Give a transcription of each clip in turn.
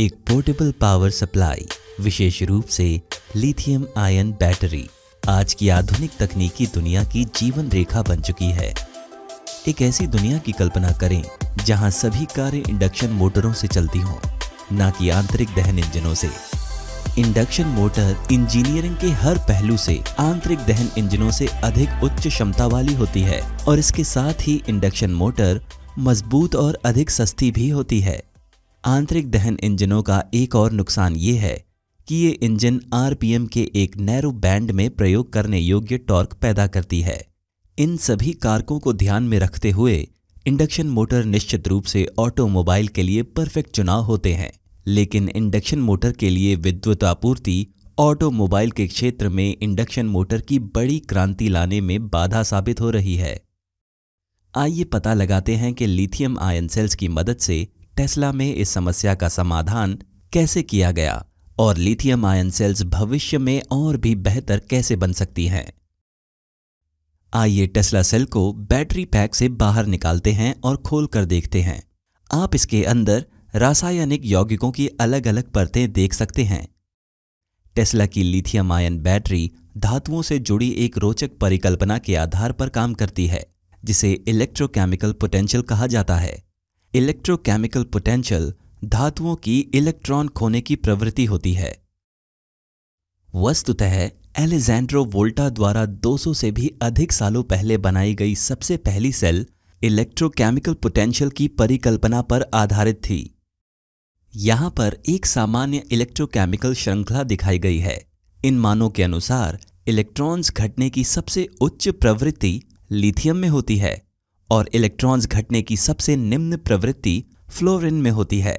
एक portable power supply विशेष रूप से लिथियम आयन बैटरी आज की आधुनिक तकनीकी दुनिया की जीवन रेखा बन चुकी है एक ऐसी दुनिया की कल्पना करें जहां सभी कार्य इंडक्शन मोटरों से चलती हों न कि आंतरिक दहन इंजनों से इंडक्शन मोटर इंजीनियरिंग के हर पहलू से आंतरिक दहन इंजनों से अधिक उच्च क्षमता वाली होती है और इसके साथ ही इंडक्शन मोटर मजबूत और अधिक सस्ती भी होती है आंतरिक दहन इंजनों का एक और नुकसान ये है कि ये इंजन आरपीएम के एक नैरो बैंड में प्रयोग करने योग्य टॉर्क पैदा करती है इन सभी कारकों को ध्यान में रखते हुए इंडक्शन मोटर निश्चित रूप से ऑटोमोबाइल के लिए परफेक्ट चुनाव होते हैं लेकिन इंडक्शन मोटर के लिए विद्युत आपूर्ति ऑटोमोबाइल के क्षेत्र में इंडक्शन मोटर की बड़ी क्रांति लाने में बाधा साबित हो रही है आइए पता लगाते हैं कि लिथियम आयन सेल्स की मदद से टेस्ला में इस समस्या का समाधान कैसे किया गया और लिथियम आयन सेल्स भविष्य में और भी बेहतर कैसे बन सकती हैं आइए टेस्ला सेल को बैटरी पैक से बाहर निकालते हैं और खोल कर देखते हैं आप इसके अंदर रासायनिक यौगिकों की अलग अलग परतें देख सकते हैं टेस्ला की लिथियम आयन बैटरी धातुओं से जुड़ी एक रोचक परिकल्पना के आधार पर काम करती है जिसे इलेक्ट्रोकेमिकल पोटेंशियल कहा जाता है इलेक्ट्रोकेमिकल पोटेंशियल धातुओं की इलेक्ट्रॉन खोने की प्रवृत्ति होती है वस्तुतः एलेजेंड्रो वोल्टा द्वारा 200 से भी अधिक सालों पहले बनाई गई सबसे पहली सेल इलेक्ट्रोकेमिकल पोटेंशियल की परिकल्पना पर आधारित थी यहां पर एक सामान्य इलेक्ट्रोकेमिकल श्रृंखला दिखाई गई है इन मानों के अनुसार इलेक्ट्रॉन्स घटने की सबसे उच्च प्रवृत्ति लिथियम में होती है और इलेक्ट्रॉन्स घटने की सबसे निम्न प्रवृत्ति फ्लोरिन में होती है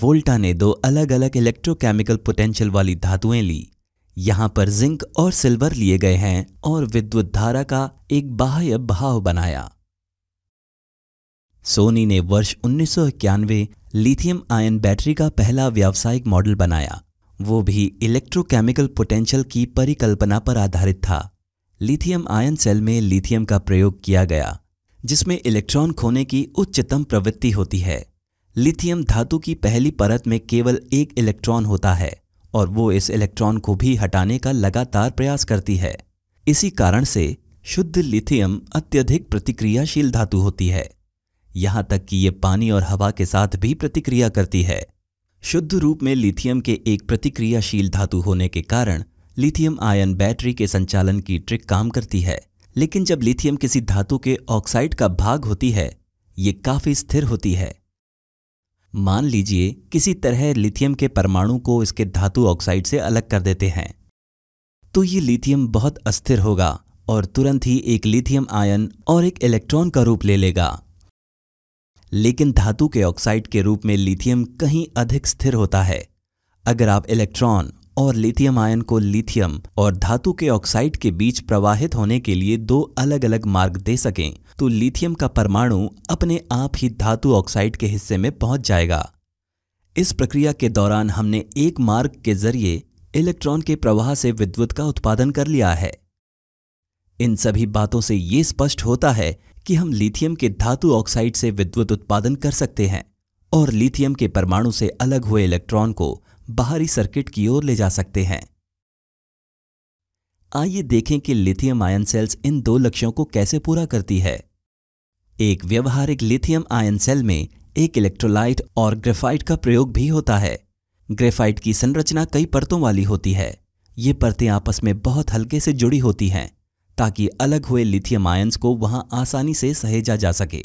वोल्टा ने दो अलग अलग इलेक्ट्रोकेमिकल पोटेंशियल वाली धातुएं ली यहां पर जिंक और सिल्वर लिए गए हैं और विद्युत धारा का एक बाह्य बहाव बनाया सोनी ने वर्ष उन्नीस लिथियम आयन बैटरी का पहला व्यावसायिक मॉडल बनाया वो भी इलेक्ट्रोकेमिकल पोटेंशियल की परिकल्पना पर आधारित था लिथियम आयन सेल में लिथियम का प्रयोग किया गया जिसमें इलेक्ट्रॉन खोने की उच्चतम प्रवृत्ति होती है लिथियम धातु की पहली परत में केवल एक इलेक्ट्रॉन होता है और वो इस इलेक्ट्रॉन को भी हटाने का लगातार प्रयास करती है इसी कारण से शुद्ध लिथियम अत्यधिक प्रतिक्रियाशील धातु होती है यहाँ तक कि ये पानी और हवा के साथ भी प्रतिक्रिया करती है शुद्ध रूप में लिथियम के एक प्रतिक्रियाशील धातु होने के कारण लिथियम आयन बैटरी के संचालन की ट्रिक काम करती है लेकिन जब लिथियम किसी धातु के ऑक्साइड का भाग होती है ये काफी स्थिर होती है मान लीजिए किसी तरह लिथियम के परमाणु को इसके धातु ऑक्साइड से अलग कर देते हैं तो ये लिथियम बहुत अस्थिर होगा और तुरंत ही एक लिथियम आयन और एक इलेक्ट्रॉन का रूप ले लेगा लेकिन धातु के ऑक्साइड के रूप में लिथियम कहीं अधिक स्थिर होता है अगर आप इलेक्ट्रॉन और लिथियम आयन को लिथियम और धातु के ऑक्साइड के बीच प्रवाहित होने के लिए दो अलग अलग मार्ग दे सकें तो लिथियम का परमाणु अपने आप ही धातु ऑक्साइड के हिस्से में पहुंच जाएगा इस प्रक्रिया के दौरान हमने एक मार्ग के जरिए इलेक्ट्रॉन के प्रवाह से विद्युत का उत्पादन कर लिया है इन सभी बातों से ये स्पष्ट होता है कि हम लिथियम के धातु ऑक्साइड से विद्युत उत्पादन कर सकते हैं और लिथियम के परमाणु से अलग हुए इलेक्ट्रॉन को बाहरी सर्किट की ओर ले जा सकते हैं आइए देखें कि लिथियम आयन सेल्स इन दो लक्ष्यों को कैसे पूरा करती है एक व्यवहारिक लिथियम आयन सेल में एक इलेक्ट्रोलाइट और ग्रेफाइट का प्रयोग भी होता है ग्रेफाइट की संरचना कई परतों वाली होती है ये परतें आपस में बहुत हल्के से जुड़ी होती हैं ताकि अलग हुए लिथियम आयन्स को वहां आसानी से सहेजा जा सके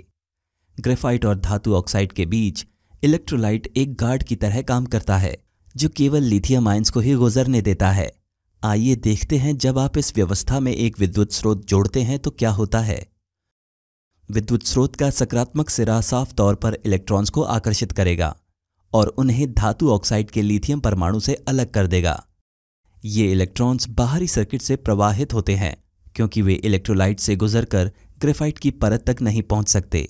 ग्रेफाइट और धातु ऑक्साइड के बीच इलेक्ट्रोलाइट एक गार्ड की तरह काम करता है जो केवल लिथियम आयंस को ही गुजरने देता है आइए देखते हैं जब आप इस व्यवस्था में एक विद्युत स्रोत जोड़ते हैं तो क्या होता है विद्युत स्रोत का सकारात्मक सिरा साफ तौर पर इलेक्ट्रॉन्स को आकर्षित करेगा और उन्हें धातु ऑक्साइड के लिथियम परमाणु से अलग कर देगा ये इलेक्ट्रॉन्स बाहरी सर्किट से प्रवाहित होते हैं क्योंकि वे इलेक्ट्रोलाइट से गुजरकर ग्रेफाइट की परत तक नहीं पहुंच सकते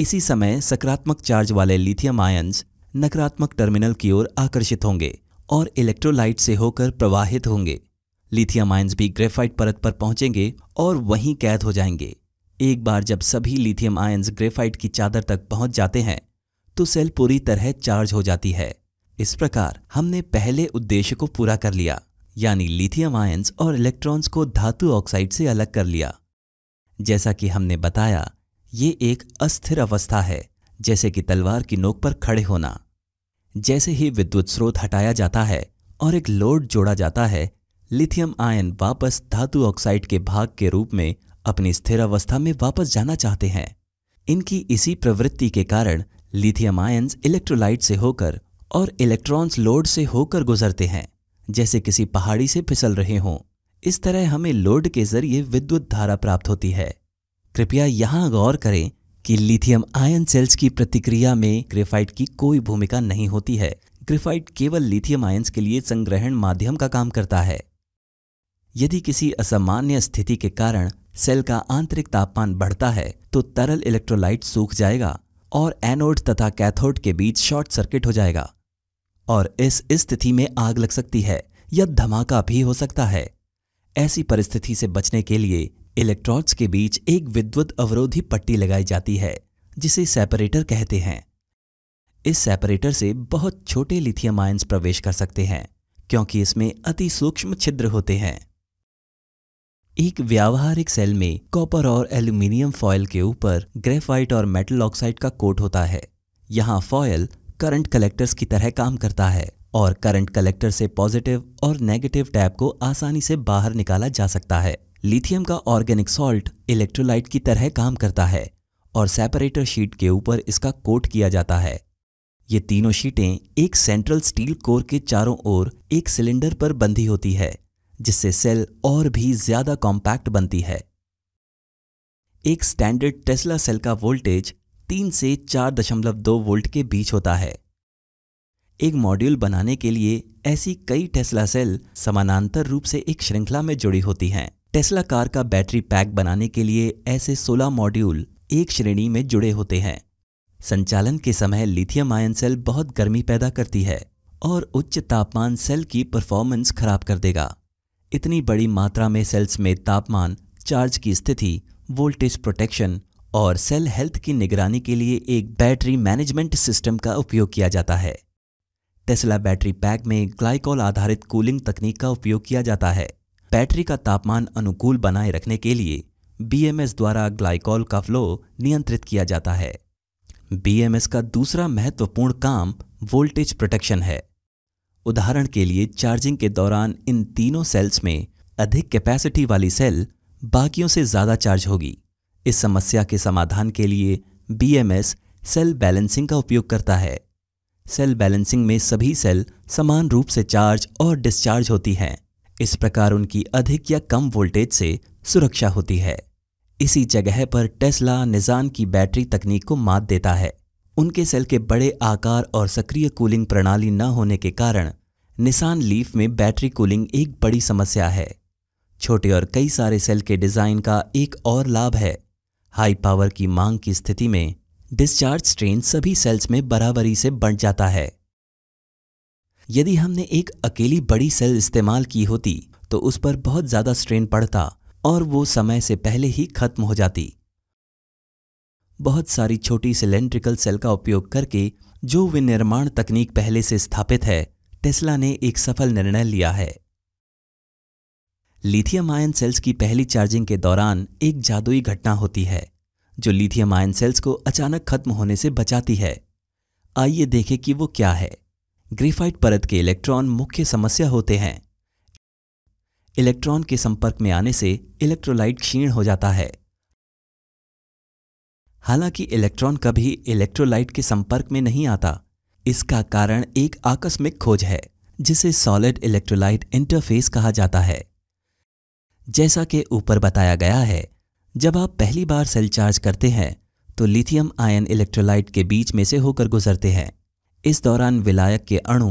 इसी समय सकारात्मक चार्ज वाले लिथियम आयंस नकारात्मक टर्मिनल की ओर आकर्षित होंगे और इलेक्ट्रोलाइट से होकर प्रवाहित होंगे लिथियम आयंस भी ग्रेफाइट परत पर पहुंचेंगे और वहीं कैद हो जाएंगे एक बार जब सभी लिथियम आयंस ग्रेफाइट की चादर तक पहुंच जाते हैं तो सेल पूरी तरह चार्ज हो जाती है इस प्रकार हमने पहले उद्देश्य को पूरा कर लिया यानी लिथियम आयंस और इलेक्ट्रॉन्स को धातु ऑक्साइड से अलग कर लिया जैसा कि हमने बताया ये एक अस्थिर अवस्था है जैसे कि तलवार की नोक पर खड़े होना जैसे ही विद्युत स्रोत हटाया जाता है और एक लोड जोड़ा जाता है लिथियम आयन वापस धातु ऑक्साइड के भाग के रूप में अपनी स्थिर अवस्था में वापस जाना चाहते हैं इनकी इसी प्रवृत्ति के कारण लिथियम आयन्स इलेक्ट्रोलाइट से होकर और इलेक्ट्रॉन्स लोड से होकर गुजरते हैं जैसे किसी पहाड़ी से फिसल रहे हों इस तरह हमें लोड के जरिए विद्युत धारा प्राप्त होती है कृपया यहां गौर करें कि लिथियम आयन सेल्स की प्रतिक्रिया में ग्रेफाइट की कोई भूमिका नहीं होती है ग्रेफाइट केवल लिथियम आयन्स के लिए संग्रहण माध्यम का काम करता है यदि किसी असामान्य स्थिति के कारण सेल का आंतरिक तापमान बढ़ता है तो तरल इलेक्ट्रोलाइट सूख जाएगा और एनोड तथा कैथोड के बीच शॉर्ट सर्किट हो जाएगा और इस स्थिति में आग लग सकती है या धमाका भी हो सकता है ऐसी परिस्थिति से बचने के लिए इलेक्ट्रोड्स के बीच एक विद्युत अवरोधी पट्टी लगाई जाती है जिसे सेपरेटर कहते हैं इस सेपरेटर से बहुत छोटे लिथियम आयंस प्रवेश कर सकते हैं क्योंकि इसमें अति सूक्ष्म छिद्र होते हैं एक व्यावहारिक सेल में कॉपर और एल्यूमिनियम फॉयल के ऊपर ग्रेफाइट और मेटल ऑक्साइड का कोट होता है यहां फॉयल करंट कलेक्टर्स की तरह काम करता है और करंट कलेक्टर से पॉजिटिव और नेगेटिव टैप को आसानी से बाहर निकाला जा सकता है लिथियम का ऑर्गेनिक सॉल्ट इलेक्ट्रोलाइट की तरह काम करता है और सेपरेटर शीट के ऊपर इसका कोट किया जाता है ये तीनों शीटें एक सेंट्रल स्टील कोर के चारों ओर एक सिलेंडर पर बंधी होती है जिससे सेल और भी ज्यादा कॉम्पैक्ट बनती है एक स्टैंडर्ड टेस्ला सेल का वोल्टेज तीन से चार दशमलव दो वोल्ट के बीच होता है एक मॉड्यूल बनाने के लिए ऐसी कई टेस्ला सेल समानांतर रूप से एक श्रृंखला में जुड़ी होती हैं टेस्ला कार का बैटरी पैक बनाने के लिए ऐसे 16 मॉड्यूल एक श्रेणी में जुड़े होते हैं संचालन के समय लिथियम आयन सेल बहुत गर्मी पैदा करती है और उच्च तापमान सेल की परफॉर्मेंस खराब कर देगा इतनी बड़ी मात्रा में सेल्स में तापमान चार्ज की स्थिति वोल्टेज प्रोटेक्शन और सेल हेल्थ की निगरानी के लिए एक बैटरी मैनेजमेंट सिस्टम का उपयोग किया जाता है टेस्ला बैटरी पैक में ग्लाइकॉल आधारित कूलिंग तकनीक का उपयोग किया जाता है बैटरी का तापमान अनुकूल बनाए रखने के लिए बीएमएस द्वारा ग्लाइकॉल का फ्लो नियंत्रित किया जाता है बीएमएस का दूसरा महत्वपूर्ण काम वोल्टेज प्रोटेक्शन है उदाहरण के लिए चार्जिंग के दौरान इन तीनों सेल्स में अधिक कैपेसिटी वाली सेल बाकियों से ज़्यादा चार्ज होगी इस समस्या के समाधान के लिए बीएमएस सेल बैलेंसिंग का उपयोग करता है सेल बैलेंसिंग में सभी सेल समान रूप से चार्ज और डिस्चार्ज होती हैं इस प्रकार उनकी अधिक या कम वोल्टेज से सुरक्षा होती है इसी जगह पर टेस्ला निजान की बैटरी तकनीक को मात देता है उनके सेल के बड़े आकार और सक्रिय कूलिंग प्रणाली न होने के कारण निसान लीफ में बैटरी कूलिंग एक बड़ी समस्या है छोटे और कई सारे सेल के डिज़ाइन का एक और लाभ है हाई पावर की मांग की स्थिति में डिस्चार्ज स्ट्रेन सभी सेल्स में बराबरी से बढ़ जाता है यदि हमने एक अकेली बड़ी सेल इस्तेमाल की होती तो उस पर बहुत ज़्यादा स्ट्रेन पड़ता और वो समय से पहले ही खत्म हो जाती बहुत सारी छोटी सिलेंड्रिकल सेल का उपयोग करके जो विनिर्माण तकनीक पहले से स्थापित है टेस्ला ने एक सफल निर्णय लिया है लिथियम आयन सेल्स की पहली चार्जिंग के दौरान एक जादुई घटना होती है जो लिथियम आयन सेल्स को अचानक खत्म होने से बचाती है आइए देखें कि वो क्या है ग्रीफाइट परत के इलेक्ट्रॉन मुख्य समस्या होते हैं इलेक्ट्रॉन के संपर्क में आने से इलेक्ट्रोलाइट क्षीण हो जाता है हालांकि इलेक्ट्रॉन कभी इलेक्ट्रोलाइट के संपर्क में नहीं आता इसका कारण एक आकस्मिक खोज है जिसे सॉलिड इलेक्ट्रोलाइट इंटरफेस कहा जाता है जैसा कि ऊपर बताया गया है जब आप पहली बार सेल चार्ज करते हैं तो लिथियम आयन इलेक्ट्रोलाइट के बीच में से होकर गुजरते हैं इस दौरान विलायक के अणु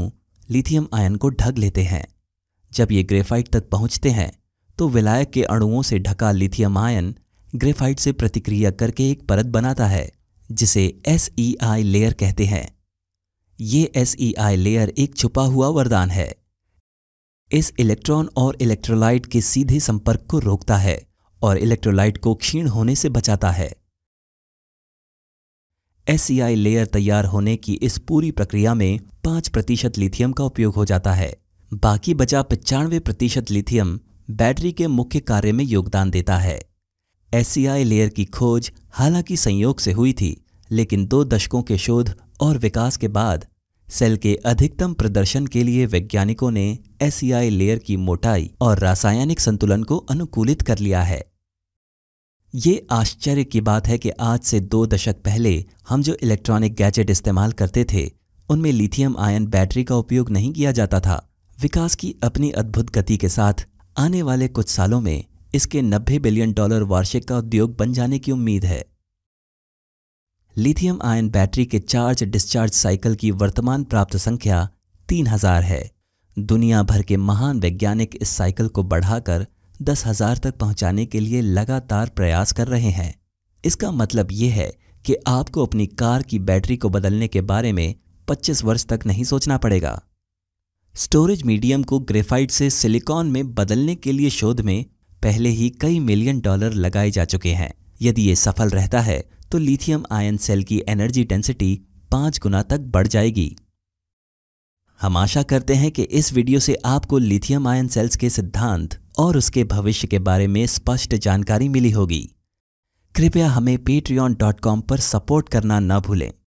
लिथियम आयन को ढक लेते हैं जब ये ग्रेफाइट तक पहुंचते हैं तो विलायक के अणुओं से ढका लिथियम आयन ग्रेफाइट से प्रतिक्रिया करके एक परत बनाता है जिसे एस ई आई लेयर कहते हैं ये एस ई आई लेयर एक छुपा हुआ वरदान है इस इलेक्ट्रॉन और इलेक्ट्रोलाइट के सीधे संपर्क को रोकता है और इलेक्ट्रोलाइट को क्षीण होने से बचाता है एस लेयर e तैयार होने की इस पूरी प्रक्रिया में पाँच प्रतिशत लिथियम का उपयोग हो जाता है बाकी बचा पचानवे प्रतिशत लिथियम बैटरी के मुख्य कार्य में योगदान देता है एस लेयर e की खोज हालांकि संयोग से हुई थी लेकिन दो दशकों के शोध और विकास के बाद सेल के अधिकतम प्रदर्शन के लिए वैज्ञानिकों ने एस लेयर e की मोटाई और रासायनिक संतुलन को अनुकूलित कर लिया है ये आश्चर्य की बात है कि आज से दो दशक पहले हम जो इलेक्ट्रॉनिक गैजेट इस्तेमाल करते थे उनमें लिथियम आयन बैटरी का उपयोग नहीं किया जाता था विकास की अपनी अद्भुत गति के साथ आने वाले कुछ सालों में इसके 90 बिलियन डॉलर वार्षिक का उद्योग बन जाने की उम्मीद है लिथियम आयन बैटरी के चार्ज डिस्चार्ज साइकिल की वर्तमान प्राप्त संख्या 3000 है दुनिया भर के महान वैज्ञानिक इस साइकिल को बढ़ाकर दस हजार तक पहुंचाने के लिए लगातार प्रयास कर रहे हैं इसका मतलब यह है कि आपको अपनी कार की बैटरी को बदलने के बारे में 25 वर्ष तक नहीं सोचना पड़ेगा स्टोरेज मीडियम को ग्रेफाइट से सिलिकॉन में बदलने के लिए शोध में पहले ही कई मिलियन डॉलर लगाए जा चुके हैं यदि ये सफल रहता है तो लिथियम आयन सेल की एनर्जी डेंसिटी पांच गुना तक बढ़ जाएगी हम आशा करते हैं कि इस वीडियो से आपको लिथियम आयन सेल्स के सिद्धांत और उसके भविष्य के बारे में स्पष्ट जानकारी मिली होगी कृपया हमें patreon.com पर सपोर्ट करना न भूलें